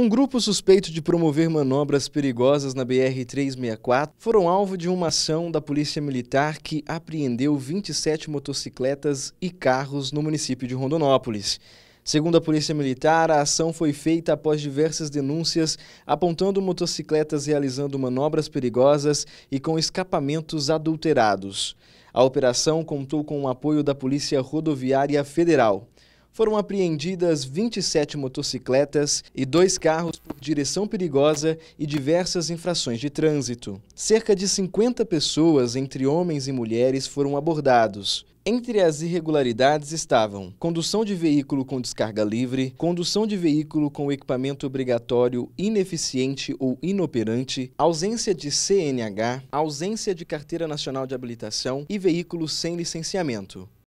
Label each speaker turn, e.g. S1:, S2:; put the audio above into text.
S1: Um grupo suspeito de promover manobras perigosas na BR-364 foram alvo de uma ação da Polícia Militar que apreendeu 27 motocicletas e carros no município de Rondonópolis. Segundo a Polícia Militar, a ação foi feita após diversas denúncias apontando motocicletas realizando manobras perigosas e com escapamentos adulterados. A operação contou com o apoio da Polícia Rodoviária Federal foram apreendidas 27 motocicletas e dois carros por direção perigosa e diversas infrações de trânsito. Cerca de 50 pessoas, entre homens e mulheres, foram abordados. Entre as irregularidades estavam condução de veículo com descarga livre, condução de veículo com equipamento obrigatório ineficiente ou inoperante, ausência de CNH, ausência de carteira nacional de habilitação e veículo sem licenciamento.